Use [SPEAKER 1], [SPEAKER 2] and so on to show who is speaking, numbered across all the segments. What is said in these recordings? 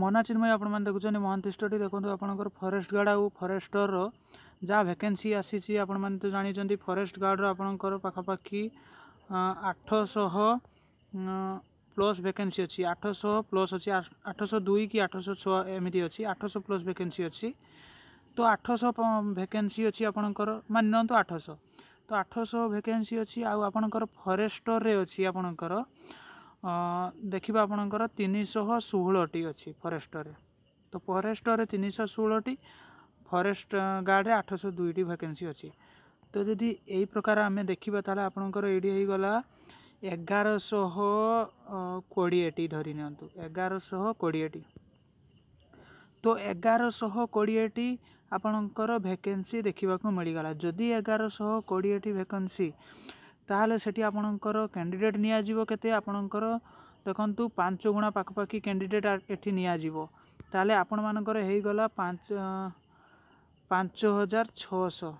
[SPEAKER 1] ମନା ଚିନ୍ମୟ ଆପଣମାନେ ଦେଖୁଛନ୍ତି ମହାନ୍ତିଷ୍ଟଟି ଦେଖନ୍ତୁ ଆପଣଙ୍କର ଫରେଷ୍ଟ ଗାର୍ଡ଼ ଆଉ ଫରେଷ୍ଟରର ଯାହା ଭେକେନ୍ସି ଆସିଛି ଆପଣମାନେ ତ ଜାଣିଛନ୍ତି ଫରେଷ୍ଟ ଗାର୍ଡ଼ର ଆପଣଙ୍କର ପାଖାପାଖି ଆଠଶହ ପ୍ଲସ୍ ଭେକେନ୍ସି ଅଛି ଆଠଶହ ପ୍ଲସ୍ ଅଛି ଆଠଶହ ଦୁଇ କି ଆଠଶହ ଛଅ ଏମିତି ଅଛି ଆଠଶହ ପ୍ଲସ୍ ଭେକେନ୍ସି ଅଛି ତ ଆଠଶହ ଭେକେନ୍ସି ଅଛି ଆପଣଙ୍କର ମାନେ ନିଅନ୍ତୁ ଆଠଶହ ତ ଆଠଶହ ଭେକେନ୍ସି ଅଛି ଆଉ ଆପଣଙ୍କର ଫରେଷ୍ଟରରେ ଅଛି ଆପଣଙ୍କର ଦେଖିବା ଆପଣଙ୍କର ତିନିଶହ ଷୋହଳଟି ଅଛି ଫରେଷ୍ଟରେ ତ ଫରେଷ୍ଟରେ ତିନିଶହ ଷୋହଳଟି ଫରେଷ୍ଟ ଗାର୍ଡ଼ରେ ଆଠଶହ ଦୁଇଟି ଭ୍ୟାକେନ୍ସି ଅଛି ତ ଯଦି ଏହି ପ୍ରକାର ଆମେ ଦେଖିବା ତାହେଲେ ଆପଣଙ୍କର ଏଇଠି ହେଇଗଲା ଏଗାରଶହ କୋଡ଼ିଏଟି ଧରି ନିଅନ୍ତୁ ଏଗାରଶହ କୋଡ଼ିଏଟି ତ ଏଗାରଶହ କୋଡ଼ିଏଟି ଆପଣଙ୍କର ଭ୍ୟାକେନ୍ସି ଦେଖିବାକୁ ମିଳିଗଲା ଯଦି ଏଗାରଶହ କୋଡ଼ିଏଟି ଭ୍ୟାକେନ୍ସି ତାହେଲେ ସେଠି ଆପଣଙ୍କର କ୍ୟାଣ୍ଡିଡ଼େଟ୍ ନିଆଯିବ କେତେ ଆପଣଙ୍କର ଦେଖନ୍ତୁ ପାଞ୍ଚ ଗୁଣା ପାଖାପାଖି କ୍ୟାଣ୍ଡିଡ଼େଟ୍ ଏଠି ନିଆଯିବ ତାହେଲେ ଆପଣମାନଙ୍କର ହେଇଗଲା ପାଞ୍ଚ ପାଞ୍ଚ ହଜାର ଛଅଶହ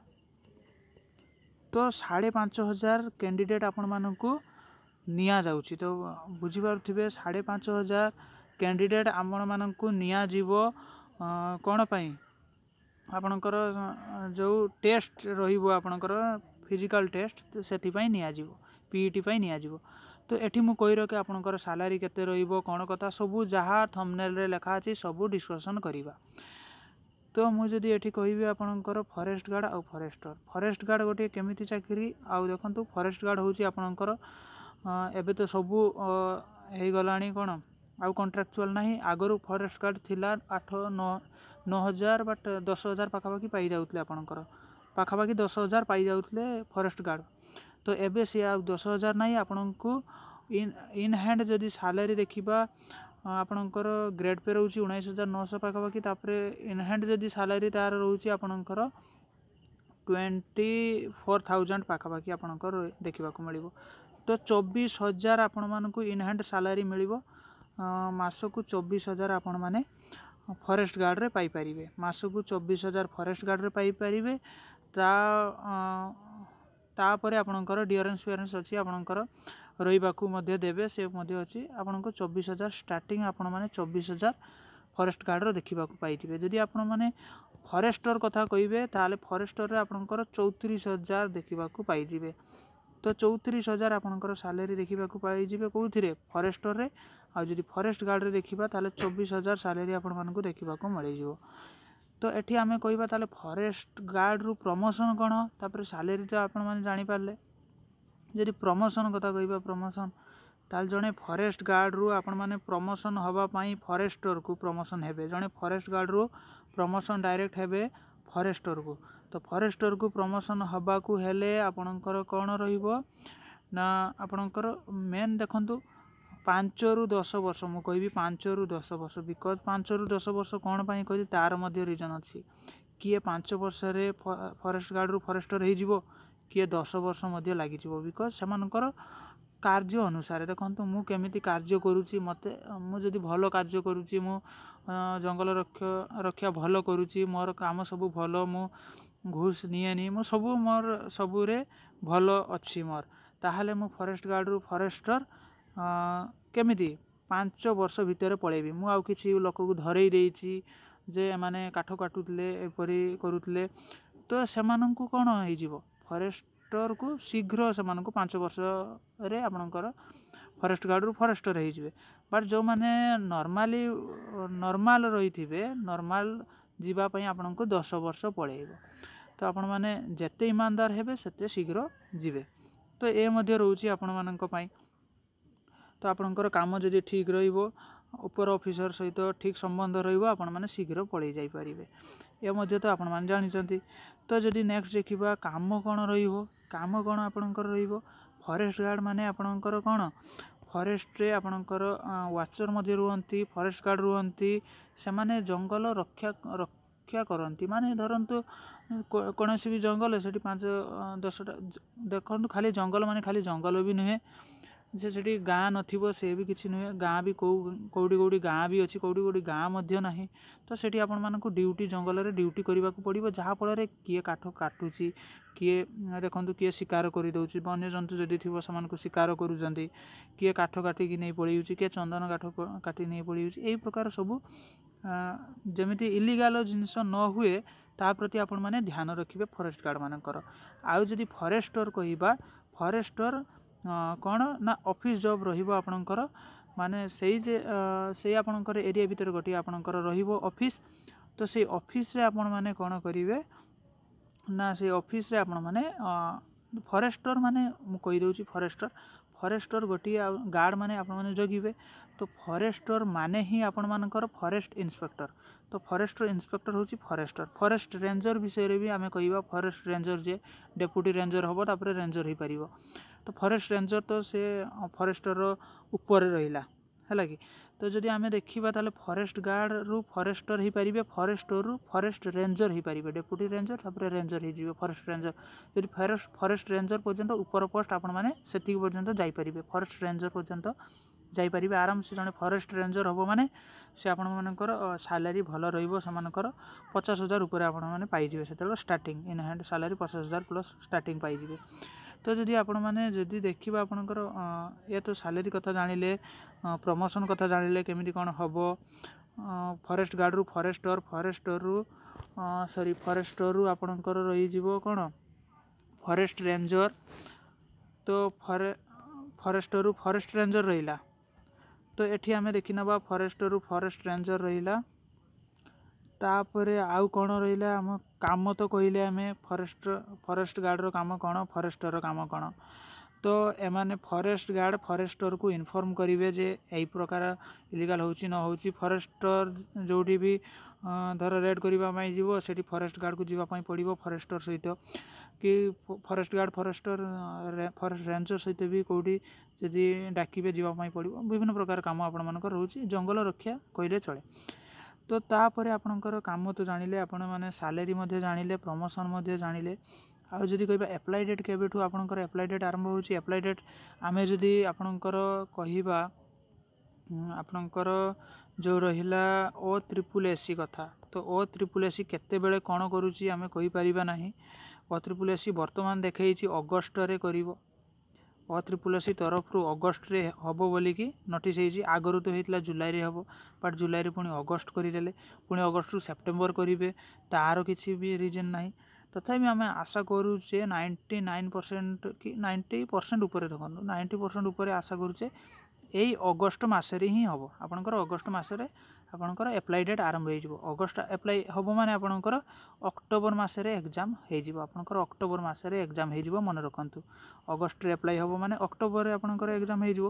[SPEAKER 1] ତ ସାଢ଼େ ପାଞ୍ଚ ହଜାର କ୍ୟାଣ୍ଡିଡ଼େଟ୍ ଆପଣମାନଙ୍କୁ ନିଆଯାଉଛି ତ ବୁଝିପାରୁଥିବେ ସାଢ଼େ ପାଞ୍ଚ ହଜାର କ୍ୟାଣ୍ଡିଡ଼େଟ୍ ଆପଣମାନଙ୍କୁ ନିଆଯିବ କ'ଣ ପାଇଁ ଆପଣଙ୍କର ଯେଉଁ ଟେଷ୍ଟ ରହିବ ଆପଣଙ୍କର ଫିଜିକାଲ୍ ଟେଷ୍ଟ ସେଥିପାଇଁ ନିଆଯିବ ପିଇଟି ପାଇଁ ନିଆଯିବ ତ ଏଠି ମୁଁ କହି ରଖେ ଆପଣଙ୍କର ସାଲାରୀ କେତେ ରହିବ କ'ଣ କଥା ସବୁ ଯାହା ଥମ୍ନେଲ୍ରେ ଲେଖା ଅଛି ସବୁ ଡିସ୍କସନ୍ କରିବା ତ ମୁଁ ଯଦି ଏଠି କହିବି ଆପଣଙ୍କର ଫରେଷ୍ଟ ଗାର୍ଡ଼ ଆଉ ଫରେଷ୍ଟର ଫରେଷ୍ଟ ଗାର୍ଡ଼ ଗୋଟିଏ କେମିତି ଚାକିରି ଆଉ ଦେଖନ୍ତୁ ଫରେଷ୍ଟ ଗାର୍ଡ଼ ହେଉଛି ଆପଣଙ୍କର ଏବେ ତ ସବୁ ହେଇଗଲାଣି କ'ଣ ଆଉ କଣ୍ଟ୍ରାକ୍ଚୁଆଲ୍ ନାହିଁ ଆଗରୁ ଫରେଷ୍ଟ ଗାର୍ଡ଼ ଥିଲା ଆଠ ନଅ ନଅ ହଜାର ବାଟ ଦଶ ହଜାର ପାଖାପାଖି ପାଇଯାଉଥିଲେ ଆପଣଙ୍କର पखापाखि दस हजार पाई फरेस्ट गार्ड तो एवं सी आ दस हजार ना आपण को इन हैंड जदि सालरी देखा आपणकर ग्रेड पे रोचे उन्नीस हजार नौश पाखापाखि इन हैंड जदि सालरी तार रोच आपणकर ट्वेंटी फोर थाउजेंड पखापाखि आप देखा मिल तो चौबीस हजार आपण मानक इन हैंड सालरी मिल मसक चौबीस हजार आपण मैने फरेस्ट गार्ड में पाइपर मसक चौबीस हजार फरेस्ट गार्ड में पाइपर ତା ତା'ପରେ ଆପଣଙ୍କର ଡିୟରେନ୍ସ ଫିୟରେନ୍ସ ଅଛି ଆପଣଙ୍କର ରହିବାକୁ ମଧ୍ୟ ଦେବେ ସେ ମଧ୍ୟ ଅଛି ଆପଣଙ୍କୁ ଚବିଶ ହଜାର ଷ୍ଟାର୍ଟିଂ ଆପଣମାନେ ଚବିଶ ହଜାର ଫରେଷ୍ଟ ଗାର୍ଡ଼ର ଦେଖିବାକୁ ପାଇଥିବେ ଯଦି ଆପଣମାନେ ଫରେଷ୍ଟର କଥା କହିବେ ତାହେଲେ ଫରେଷ୍ଟରରେ ଆପଣଙ୍କର ଚଉତିରିଶ ହଜାର ଦେଖିବାକୁ ପାଇଯିବେ ତ ଚଉତିରିଶ ହଜାର ଆପଣଙ୍କର ସାଲେରୀ ଦେଖିବାକୁ ପାଇଯିବେ କେଉଁଥିରେ ଫରେଷ୍ଟରରେ ଆଉ ଯଦି ଫରେଷ୍ଟ ଗାର୍ଡ଼ରେ ଦେଖିବା ତାହେଲେ ଚବିଶ ହଜାର ସାଲେରୀ ଆପଣମାନଙ୍କୁ ଦେଖିବାକୁ ମିଳିଯିବ ତ ଏଠି ଆମେ କହିବା ତାହେଲେ ଫରେଷ୍ଟ ଗାର୍ଡ଼ରୁ ପ୍ରମୋସନ୍ କ'ଣ ତାପରେ ସାଲେରୀ ତ ଆପଣମାନେ ଜାଣିପାରିଲେ ଯଦି ପ୍ରମୋସନ୍ କଥା କହିବା ପ୍ରମୋସନ୍ ତାହେଲେ ଜଣେ ଫରେଷ୍ଟ ଗାର୍ଡ଼ରୁ ଆପଣମାନେ ପ୍ରମୋସନ୍ ହେବା ପାଇଁ ଫରେଷ୍ଟରକୁ ପ୍ରମୋସନ୍ ହେବେ ଜଣେ ଫରେଷ୍ଟ ଗାର୍ଡ଼ରୁ ପ୍ରମୋସନ୍ ଡାଇରେକ୍ଟ ହେବେ ଫରେଷ୍ଟରକୁ ତ ଫରେଷ୍ଟରକୁ ପ୍ରମୋସନ୍ ହେବାକୁ ହେଲେ ଆପଣଙ୍କର କ'ଣ ରହିବ ନା ଆପଣଙ୍କର ମେନ୍ ଦେଖନ୍ତୁ ପାଞ୍ଚରୁ ଦଶ ବର୍ଷ ମୁଁ କହିବି ପାଞ୍ଚରୁ ଦଶ ବର୍ଷ ବିକଜ୍ ପାଞ୍ଚରୁ ଦଶ ବର୍ଷ କ'ଣ ପାଇଁ କହିଲି ତା'ର ମଧ୍ୟ ରିଜନ୍ ଅଛି କିଏ ପାଞ୍ଚ ବର୍ଷରେ ଫରେଷ୍ଟ ଗାର୍ଡ଼ରୁ ଫରେଷ୍ଟର ହେଇଯିବ କିଏ ଦଶ ବର୍ଷ ମଧ୍ୟ ଲାଗିଯିବ ବିକଜ୍ ସେମାନଙ୍କର କାର୍ଯ୍ୟ ଅନୁସାରେ ଦେଖନ୍ତୁ ମୁଁ କେମିତି କାର୍ଯ୍ୟ କରୁଛି ମୋତେ ମୁଁ ଯଦି ଭଲ କାର୍ଯ୍ୟ କରୁଛି ମୁଁ ଜଙ୍ଗଲ ରକ୍ଷା ରକ୍ଷା ଭଲ କରୁଛି ମୋର କାମ ସବୁ ଭଲ ମୁଁ ଘୁଷ ନିଏନି ମୁଁ ସବୁ ମୋର ସବୁରେ ଭଲ ଅଛି ମୋର ତାହେଲେ ମୁଁ ଫରେଷ୍ଟ ଗାର୍ଡ଼ରୁ ଫରେଷ୍ଟର କେମିତି ପାଞ୍ଚ ବର୍ଷ ଭିତରେ ପଳାଇବି ମୁଁ ଆଉ କିଛି ଲୋକକୁ ଧରେଇ ଦେଇଛି ଯେ ଏମାନେ କାଠ କାଟୁଥିଲେ ଏପରି କରୁଥିଲେ ତ ସେମାନଙ୍କୁ କ'ଣ ହେଇଯିବ ଫରେଷ୍ଟର୍କୁ ଶୀଘ୍ର ସେମାନଙ୍କୁ ପାଞ୍ଚ ବର୍ଷରେ ଆପଣଙ୍କର ଫରେଷ୍ଟ ଗାର୍ଡ଼ରୁ ଫରେଷ୍ଟର୍ ହେଇଯିବେ ବଟ୍ ଯେଉଁମାନେ ନର୍ମାଲି ନର୍ମାଲ୍ ରହିଥିବେ ନର୍ମାଲ୍ ଯିବା ପାଇଁ ଆପଣଙ୍କୁ ଦଶ ବର୍ଷ ପଳାଇବ ତ ଆପଣମାନେ ଯେତେ ଇମାନଦାର ହେବେ ସେତେ ଶୀଘ୍ର ଯିବେ ତ ଏ ମଧ୍ୟ ରହୁଛି ଆପଣମାନଙ୍କ ପାଇଁ ତ ଆପଣଙ୍କର କାମ ଯଦି ଠିକ୍ ରହିବ ଉପର ଅଫିସର ସହିତ ଠିକ୍ ସମ୍ବନ୍ଧ ରହିବ ଆପଣମାନେ ଶୀଘ୍ର ପଳେଇ ଯାଇପାରିବେ ଏ ମଧ୍ୟ ତ ଆପଣମାନେ ଜାଣିଛନ୍ତି ତ ଯଦି ନେକ୍ସଟ ଦେଖିବା କାମ କ'ଣ ରହିବ କାମ କ'ଣ ଆପଣଙ୍କର ରହିବ ଫରେଷ୍ଟ ଗାର୍ଡ଼ ମାନେ ଆପଣଙ୍କର କ'ଣ ଫରେଷ୍ଟରେ ଆପଣଙ୍କର ୱାଚର ମଧ୍ୟ ରୁହନ୍ତି ଫରେଷ୍ଟ ଗାର୍ଡ଼ ରୁହନ୍ତି ସେମାନେ ଜଙ୍ଗଲ ରକ୍ଷା ରକ୍ଷା କରନ୍ତି ମାନେ ଧରନ୍ତୁ କୌଣସି ବି ଜଙ୍ଗଲ ସେଠି ପାଞ୍ଚ ଦଶଟା ଦେଖନ୍ତୁ ଖାଲି ଜଙ୍ଗଲ ମାନେ ଖାଲି ଜଙ୍ଗଲ ବି ନୁହେଁ ସେ ସେଠି ଗାଁ ନଥିବ ସେ ବି କିଛି ନୁହେଁ ଗାଁ ବି କେଉଁ କେଉଁଠି କେଉଁଠି ଗାଁ ବି ଅଛି କେଉଁଠି କେଉଁଠି ଗାଁ ମଧ୍ୟ ନାହିଁ ତ ସେଠି ଆପଣମାନଙ୍କୁ ଡ୍ୟୁଟି ଜଙ୍ଗଲରେ ଡ୍ୟୁଟି କରିବାକୁ ପଡ଼ିବ ଯାହାଫଳରେ କିଏ କାଠ କାଟୁଛି କିଏ ଦେଖନ୍ତୁ କିଏ ଶିକାର କରିଦେଉଛି ବନ୍ୟଜନ୍ତୁ ଯଦି ଥିବ ସେମାନଙ୍କୁ ଶିକାର କରୁଛନ୍ତି କିଏ କାଠ କାଟିକି ନେଇ ପଳେଇଯାଉଛି କିଏ ଚନ୍ଦନ କାଠ କାଟି ନେଇ ପଳେଇଯାଉଛି ଏହି ପ୍ରକାର ସବୁ ଯେମିତି ଇଲିଗାଲ ଜିନିଷ ନ ହୁଏ ତା ପ୍ରତି ଆପଣମାନେ ଧ୍ୟାନ ରଖିବେ ଫରେଷ୍ଟ ଗାର୍ଡ଼ମାନଙ୍କର ଆଉ ଯଦି ଫରେଷ୍ଟର କହିବା ଫରେଷ୍ଟର କ'ଣ ନା ଅଫିସ୍ ଜବ୍ ରହିବ ଆପଣଙ୍କର ମାନେ ସେଇ ଯେ ସେଇ ଆପଣଙ୍କର ଏରିଆ ଭିତରେ ଗୋଟିଏ ଆପଣଙ୍କର ରହିବ ଅଫିସ୍ ତ ସେଇ ଅଫିସ୍ରେ ଆପଣମାନେ କ'ଣ କରିବେ ନା ସେଇ ଅଫିସ୍ରେ ଆପଣମାନେ ଫରେଷ୍ଟର୍ ମାନେ ମୁଁ କହିଦେଉଛି ଫରେଷ୍ଟର୍ ଫରେଷ୍ଟର୍ ଗୋଟିଏ ଆଉ ଗାର୍ଡ଼ମାନେ ଆପଣମାନେ ଜଗିବେ ତ ଫରେଷ୍ଟର୍ ମାନେ ହିଁ ଆପଣମାନଙ୍କର ଫରେଷ୍ଟ ଇନ୍ସପେକ୍ଟର୍ ତ ଫରେଷ୍ଟର ଇନ୍ସପେକ୍ଟର୍ ହେଉଛି ଫରେଷ୍ଟର୍ ଫରେଷ୍ଟ ରେଞ୍ଜର୍ ବିଷୟରେ ବି ଆମେ କହିବା ଫରେଷ୍ଟ ରେଞ୍ଜର୍ ଯିଏ ଡେପୁଟି ରେଞ୍ଜର୍ ହେବ ତା'ପରେ ରେଞ୍ଜର୍ ହୋଇପାରିବ ତ ଫରେଷ୍ଟ ରେଞ୍ଜର ତ ସେ ଫରେଷ୍ଟର ଉପରେ ରହିଲା ହେଲା କି ତ ଯଦି ଆମେ ଦେଖିବା ତାହେଲେ ଫରେଷ୍ଟ ଗାର୍ଡ଼ରୁ ଫରେଷ୍ଟର ହେଇପାରିବେ ଫରେଷ୍ଟରରୁ ଫରେଷ୍ଟ ରେଞ୍ଜର ହେଇପାରିବେ ଡେପୁଟି ରେଞ୍ଜର ତାପରେ ରେଞ୍ଜର ହେଇଯିବେ ଫରେଷ୍ଟ ରେଞ୍ଜର ଯଦି ଫରେଷ୍ଟ ଫରେଷ୍ଟ ରେଞ୍ଜର ପର୍ଯ୍ୟନ୍ତ ଉପର ପୋଷ୍ଟ ଆପଣମାନେ ସେତିକି ପର୍ଯ୍ୟନ୍ତ ଯାଇପାରିବେ ଫରେଷ୍ଟ ରେଞ୍ଜର ପର୍ଯ୍ୟନ୍ତ ଯାଇପାରିବେ ଆରାମସେ ଜଣେ ଫରେଷ୍ଟ ରେଞ୍ଜର ହେବ ମାନେ ସେ ଆପଣମାନଙ୍କର ସାଲାରୀ ଭଲ ରହିବ ସେମାନଙ୍କର ପଚାଶ ହଜାର ଉପରେ ଆପଣମାନେ ପାଇଯିବେ ସେତେବେଳେ ଷ୍ଟାର୍ଟିଂ ଇନ୍ ହ୍ୟାଣ୍ଡ ସାଲାରୀ ପଚାଶ ହଜାର ପ୍ଲସ୍ ଷ୍ଟାର୍ଟିଂ ପାଇଯିବେ ତ ଯଦି ଆପଣମାନେ ଯଦି ଦେଖିବା ଆପଣଙ୍କର ୟା ତ ସାଲେରୀ କଥା ଜାଣିଲେ ପ୍ରମୋସନ୍ କଥା ଜାଣିଲେ କେମିତି କ'ଣ ହେବ ଫରେଷ୍ଟ ଗାର୍ଡ଼ରୁ ଫରେଷ୍ଟର୍ ଫରେଷ୍ଟର୍ରୁ ସରି ଫରେଷ୍ଟର୍ରୁ ଆପଣଙ୍କର ରହିଯିବ କ'ଣ ଫରେଷ୍ଟ ରେଞ୍ଜର୍ ତ ଫରେ ଫରେଷ୍ଟର୍ରୁ ଫରେଷ୍ଟ ରେଞ୍ଜର୍ ରହିଲା ତ ଏଠି ଆମେ ଦେଖିନେବା ଫରେଷ୍ଟର୍ରୁ ଫରେଷ୍ଟ ରେଞ୍ଜର୍ ରହିଲା ତା'ପରେ ଆଉ କ'ଣ ରହିଲା ଆମ କାମ ତ କହିଲେ ଆମେ ଫରେଷ୍ଟ ଫରେଷ୍ଟ ଗାର୍ଡ଼ର କାମ କ'ଣ ଫରେଷ୍ଟର କାମ କ'ଣ ତ ଏମାନେ ଫରେଷ୍ଟ ଗାର୍ଡ଼ ଫରେଷ୍ଟରକୁ ଇନଫର୍ମ କରିବେ ଯେ ଏଇ ପ୍ରକାର ଇଲିଗାଲ୍ ହେଉଛି ନ ହେଉଛି ଫରେଷ୍ଟର ଯେଉଁଠି ବି ଧର ରେଡ଼୍ କରିବା ପାଇଁ ଯିବ ସେଠି ଫରେଷ୍ଟ ଗାର୍ଡ଼କୁ ଯିବା ପାଇଁ ପଡ଼ିବ ଫରେଷ୍ଟର ସହିତ କି forest guard forester forest ranger ସହିତ ବି କେଉଁଠି ଯଦି ଡାକିବେ ଯିବା ପାଇଁ ପଡ଼ିବ ବିଭିନ୍ନ ପ୍ରକାର କାମ ଆପଣମାନଙ୍କର ରହୁଛି ଜଙ୍ଗଲ ରକ୍ଷା କହିଲେ ଚଳେ ତ ତା'ପରେ ଆପଣଙ୍କର କାମ ତ ଜାଣିଲେ ଆପଣମାନେ ସାଲେରୀ ମଧ୍ୟ ଜାଣିଲେ ପ୍ରମୋସନ୍ ମଧ୍ୟ ଜାଣିଲେ ଆଉ ଯଦି କହିବା ଆପ୍ଲାଏ ଡେଟ୍ କେବେଠୁ ଆପଣଙ୍କର ଆପ୍ଲାଏ ଡେଟ୍ ଆରମ୍ଭ ହେଉଛି ଆପ୍ଲାଏ ଡେଟ୍ ଆମେ ଯଦି ଆପଣଙ୍କର କହିବା ଆପଣଙ୍କର ଯେଉଁ ରହିଲା ଓ ତ୍ରିପୁଲ ଏସ୍ ସି କଥା ତ ଓ ତ୍ରିପୁଲ ଏସ୍ ସି କେତେବେଳେ କ'ଣ କରୁଛି ଆମେ କହିପାରିବା ନାହିଁ ଓ ତ୍ରିପୁଲ ଏସ୍ ସି ବର୍ତ୍ତମାନ ଦେଖାଇଛି ଅଗଷ୍ଟରେ କରିବ ଅତ୍ରିପୁଲସୀ ତରଫରୁ ଅଗଷ୍ଟରେ ହେବ ବୋଲିକି ନୋଟିସ୍ ହେଇଛି ଆଗରୁ ତ ହେଇଥିଲା ଜୁଲାଇରେ ହେବ ବଟ୍ ଜୁଲାଇରେ ପୁଣି ଅଗଷ୍ଟ କରିଦେଲେ ପୁଣି ଅଗଷ୍ଟରୁ ସେପ୍ଟେମ୍ବର କରିବେ ତା'ର କିଛି ବି ରିଜନ୍ ନାହିଁ ତଥାପି ଆମେ ଆଶା କରୁଛେ ନାଇଣ୍ଟି ନାଇନ୍ ପରସେଣ୍ଟ କି ନାଇଣ୍ଟି ପରସେଣ୍ଟ ଉପରେ ଦେଖନ୍ତୁ ନାଇଣ୍ଟି ପରସେଣ୍ଟ ଉପରେ ଆଶା କରୁଛେ ଏଇ ଅଗଷ୍ଟ ମାସରେ ହିଁ ହେବ ଆପଣଙ୍କର ଅଗଷ୍ଟ ମାସରେ ଆପଣଙ୍କର ଆପ୍ଲାଏ ଡେଟ୍ ଆରମ୍ଭ ହେଇଯିବ ଅଗଷ୍ଟ ଆପ୍ଲାଏ ହେବ ମାନେ ଆପଣଙ୍କର ଅକ୍ଟୋବର ମାସରେ ଏକ୍ଜାମ୍ ହେଇଯିବ ଆପଣଙ୍କର ଅକ୍ଟୋବର ମାସରେ ଏକ୍ଜାମ୍ ହେଇଯିବ ମନେ ରଖନ୍ତୁ ଅଗଷ୍ଟରେ ଆପ୍ଲାଏ ହେବ ମାନେ ଅକ୍ଟୋବରରେ ଆପଣଙ୍କର ଏକ୍ଜାମ୍ ହେଇଯିବ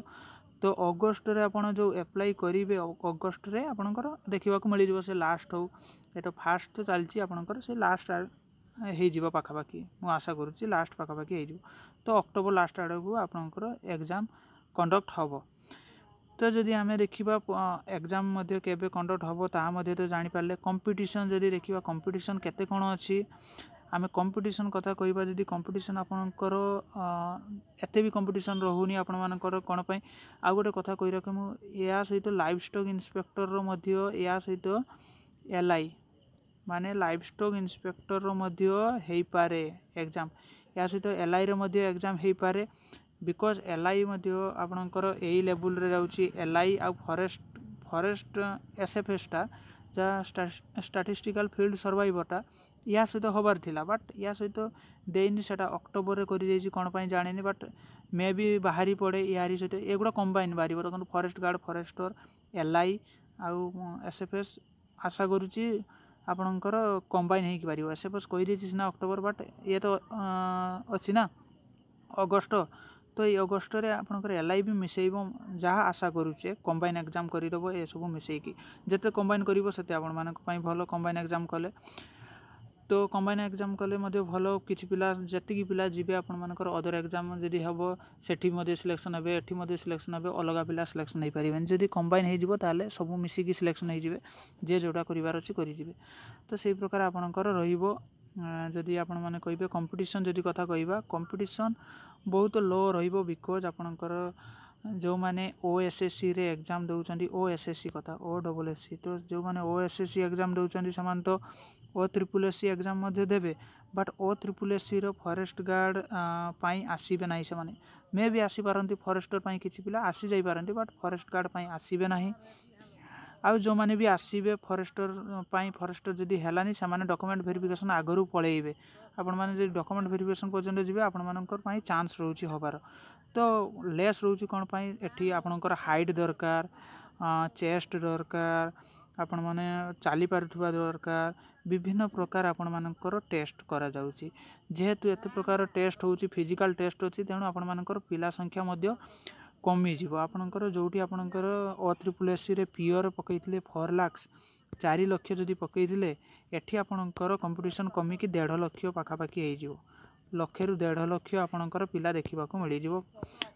[SPEAKER 1] ତ ଅଗଷ୍ଟରେ ଆପଣ ଯେଉଁ ଆପ୍ଲାଏ କରିବେ ଅଗଷ୍ଟରେ ଆପଣଙ୍କର ଦେଖିବାକୁ ମିଳିଯିବ ସେ ଲାଷ୍ଟ ହେଉ ଏଇଟା ଫାଷ୍ଟ ତ ଚାଲିଛି ଆପଣଙ୍କର ସେ ଲାଷ୍ଟ ହେଇଯିବ ପାଖାପାଖି ମୁଁ ଆଶା କରୁଛି ଲାଷ୍ଟ ପାଖାପାଖି ହେଇଯିବ ତ ଅକ୍ଟୋବର ଲାଷ୍ଟ ଆଡ଼କୁ ଆପଣଙ୍କର ଏକ୍ଜାମ୍ କଣ୍ଡକ୍ଟ ହେବ ତ ଯଦି ଆମେ ଦେଖିବା ଏକ୍ଜାମ୍ ମଧ୍ୟ କେବେ କଣ୍ଡକ୍ଟ ହେବ ତାହା ମଧ୍ୟ ତ ଜାଣିପାରିଲେ କମ୍ପିଟିସନ୍ ଯଦି ଦେଖିବା କମ୍ପିଟିସନ୍ କେତେ କ'ଣ ଅଛି ଆମେ କମ୍ପିଟିସନ୍ କଥା କହିବା ଯଦି କମ୍ପିଟିସନ୍ ଆପଣଙ୍କର ଏତେ ବି କମ୍ପିଟିସନ୍ ରହୁନି ଆପଣମାନଙ୍କର କ'ଣ ପାଇଁ ଆଉ ଗୋଟେ କଥା କହି ରଖେ ମୁଁ ଏହା ସହିତ ଲାଇଫ୍ ଷ୍ଟକ୍ ଇନ୍ସପେକ୍ଟରର ମଧ୍ୟ ଏହା ସହିତ ଏଲ୍ ଆଇ ମାନେ ଲାଇଭ୍ ଷ୍ଟକ୍ ଇନ୍ସପେକ୍ଟର୍ର ମଧ୍ୟ ହେଇପାରେ ଏକ୍ଜାମ୍ ଏହା ସହିତ ଏଲ୍ଆଇର ମଧ୍ୟ ଏକ୍ଜାମ୍ ହେଇପାରେ ବିକଜ୍ ଏଲ୍ ଆଇ ମଧ୍ୟ ଆପଣଙ୍କର ଏଇ ଲେବୁଲ୍ରେ ଯାଉଛି ଏଲ୍ ଆଇ ଆଉ ଫରେଷ୍ଟ ଫରେଷ୍ଟ ଏସ୍ଏଫ୍ଏସ୍ଟା ଯାହା ଷ୍ଟାଟିଷ୍ଟିକାଲ୍ ଫିଲ୍ଡ ସର୍ଭାଇଭର୍ଟା ଏହା ସହିତ ହେବାର ଥିଲା ବଟ୍ ଏହା ସହିତ ଦେଇନି ସେଇଟା ଅକ୍ଟୋବରରେ କରିଦେଇଛି କ'ଣ ପାଇଁ ଜାଣିନି ବଟ୍ ମେ ବି ବାହାରି ପଡ଼େ ଏହାରି ସହିତ ଏଗୁଡ଼ା କମ୍ବାଇନ୍ ବାହାରିବ କିନ୍ତୁ forest guard forester L I ଆଉ ଏସ୍ ଏଫ୍ ଏସ୍ ଆଶା କରୁଛି ଆପଣଙ୍କର କମ୍ବାଇନ୍ ହେଇକି ପାରିବ ସେ କହିଦେଇଛି ସିନା ଅକ୍ଟୋବର ବଟ୍ ଇଏ ତ ଅଛି ନା ଅଗଷ୍ଟ ତ ଏଇ ଅଗଷ୍ଟରେ ଆପଣଙ୍କର ଏଲ୍ ଆଇ ବି ମିଶାଇବ ଯାହା ଆଶା କରୁଛେ କମ୍ବାଇନ୍ ଏକ୍ଜାମ୍ କରିଦେବ ଏସବୁ ମିଶାଇକି ଯେତେ କମ୍ବାଇନ୍ କରିବ ସେତେ ଆପଣମାନଙ୍କ ପାଇଁ ଭଲ କମ୍ବାଇନ୍ ଏକ୍ଜାମ୍ କଲେ ତ କମ୍ବାଇନ୍ ଏକ୍ଜାମ୍ କଲେ ମଧ୍ୟ ଭଲ କିଛି ପିଲା ଯେତିକି ପିଲା ଯିବେ ଆପଣମାନଙ୍କର ଅଦର୍ ଏକ୍ଜାମ୍ ଯଦି ହେବ ସେଠି ମଧ୍ୟ ସିଲେକ୍ସନ୍ ହେବେ ଏଠି ମଧ୍ୟ ସିଲେକ୍ସନ୍ ହେବେ ଅଲଗା ପିଲା ସିଲେକ୍ସନ୍ ହେଇପାରିବେନି ଯଦି କମ୍ବାଇନ୍ ହେଇଯିବ ତାହେଲେ ସବୁ ମିଶିକି ସିଲେକ୍ସନ୍ ହେଇଯିବେ ଯିଏ ଯେଉଁଟା କରିବାର ଅଛି କରିଯିବେ ତ ସେଇ ପ୍ରକାର ଆପଣଙ୍କର ରହିବ ଯଦି ଆପଣମାନେ କହିବେ କମ୍ପିଟିସନ୍ ଯଦି କଥା କହିବା କମ୍ପିଟିସନ୍ ବହୁତ ଲୋ ରହିବ ବିକଜ୍ ଆପଣଙ୍କର ଯେଉଁମାନେ ଓ ଏସ୍ ଏସ୍ ସିରେ ଏକ୍ଜାମ୍ ଦେଉଛନ୍ତି ଓ ଏସ୍ ଏସ୍ ସି କଥା ଓ ଡବଲ୍ ଏସ୍ ସି ତ ଯେଉଁମାନେ O S S C exam ଦେଉଛନ୍ତି ସେମାନେ ତ O triple S C exam ମଧ୍ୟ ଦେବେ ବଟ୍ ଓ ତ୍ରିପୁଲ୍ ଏସ୍ ସିର ଫରେଷ୍ଟ ଗାର୍ଡ଼ ପାଇଁ ଆସିବେ ନାହିଁ ସେମାନେ ମେ ବି ଆସିପାରନ୍ତି ଫରେଷ୍ଟର୍ ପାଇଁ କିଛି ପିଲା ଆସିଯାଇପାରନ୍ତି ବଟ୍ ଫରେଷ୍ଟ ଗାର୍ଡ଼ ପାଇଁ ଆସିବେ ନାହିଁ ଆଉ ଯେଉଁମାନେ ବି ଆସିବେ ଫରେଷ୍ଟର୍ ପାଇଁ ଫରେଷ୍ଟର୍ ଯଦି ହେଲାନି ସେମାନେ ଡକ୍ୟୁମେଣ୍ଟ ଭେରିଫିକେସନ୍ ଆଗରୁ ପଳେଇବେ ଆପଣମାନେ ଯଦି ଡକ୍ୟୁମେଣ୍ଟ ଭେରିଫିକେସନ୍ ପର୍ଯ୍ୟନ୍ତ ଯିବେ ଆପଣମାନଙ୍କର ପାଇଁ ଚାନ୍ସ ରହୁଛି ହେବାର ତ ଲେସ୍ ରହୁଛି କ'ଣ ପାଇଁ ଏଠି ଆପଣଙ୍କର ହାଇଟ୍ ଦରକାର ଚେଷ୍ଟ ଦରକାର ଆପଣମାନେ ଚାଲିପାରୁଥିବା ଦରକାର ବିଭିନ୍ନ ପ୍ରକାର ଆପଣମାନଙ୍କର ଟେଷ୍ଟ କରାଯାଉଛି ଯେହେତୁ ଏତେ ପ୍ରକାର ଟେଷ୍ଟ ହେଉଛି ଫିଜିକାଲ୍ ଟେଷ୍ଟ ଅଛି ତେଣୁ ଆପଣମାନଙ୍କର ପିଲା ସଂଖ୍ୟା ମଧ୍ୟ କମିଯିବ ଆପଣଙ୍କର ଯେଉଁଠି ଆପଣଙ୍କର ଅ ତ୍ରିପୁଲ ଏସ୍ସିରେ ପିଓର ପକାଇଥିଲେ ଫୋର୍ ଲାକ୍ସ ଚାରି ଲକ୍ଷ ଯଦି ପକେଇଥିଲେ ଏଠି ଆପଣଙ୍କର କମ୍ପିଟିସନ୍ କମିକି ଦେଢ଼ ଲକ୍ଷ ପାଖାପାଖି ହେଇଯିବ ଲକ୍ଷରୁ ଦେଢ଼ ଲକ୍ଷ ଆପଣଙ୍କର ପିଲା ଦେଖିବାକୁ ମିଳିଯିବ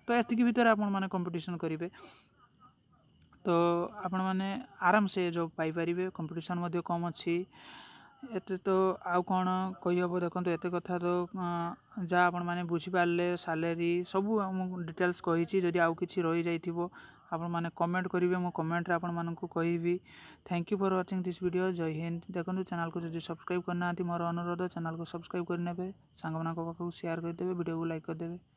[SPEAKER 1] ତ ଏତିକି ଭିତରେ ଆପଣମାନେ କମ୍ପିଟିସନ୍ କରିବେ ତ ଆପଣମାନେ ଆରାମସେ ଜବ୍ ପାଇପାରିବେ କମ୍ପିଟିସନ୍ ମଧ୍ୟ କମ୍ ଅଛି ଏତେ ତ ଆଉ କ'ଣ କହିହବ ଦେଖନ୍ତୁ ଏତେ କଥା ତ ଯାହା ଆପଣମାନେ ବୁଝିପାରିଲେ ସାଲେରୀ ସବୁ ମୁଁ ଡିଟେଲ୍ସ କହିଛି ଯଦି ଆଉ କିଛି ରହିଯାଇଥିବ ଆପଣମାନେ କମେଣ୍ଟ କରିବେ ମୁଁ କମେଣ୍ଟରେ ଆପଣମାନଙ୍କୁ କହିବି thank you for watching this video ଜୟ ହିନ୍ଦ ଦେଖନ୍ତୁ ଚ୍ୟାନେଲକୁ ଯଦି ସବସ୍କ୍ରାଇବ୍ କରିନାହାନ୍ତି ମୋର ଅନୁରୋଧ ଚ୍ୟାନେଲକୁ ସବସ୍କ୍ରାଇବ୍ କରିନେବେ ସାଙ୍ଗମାନଙ୍କ ପାଖକୁ ସେୟାର କରିଦେବେ ଭିଡ଼ିଓକୁ ଲାଇକ୍ କରିଦେବେ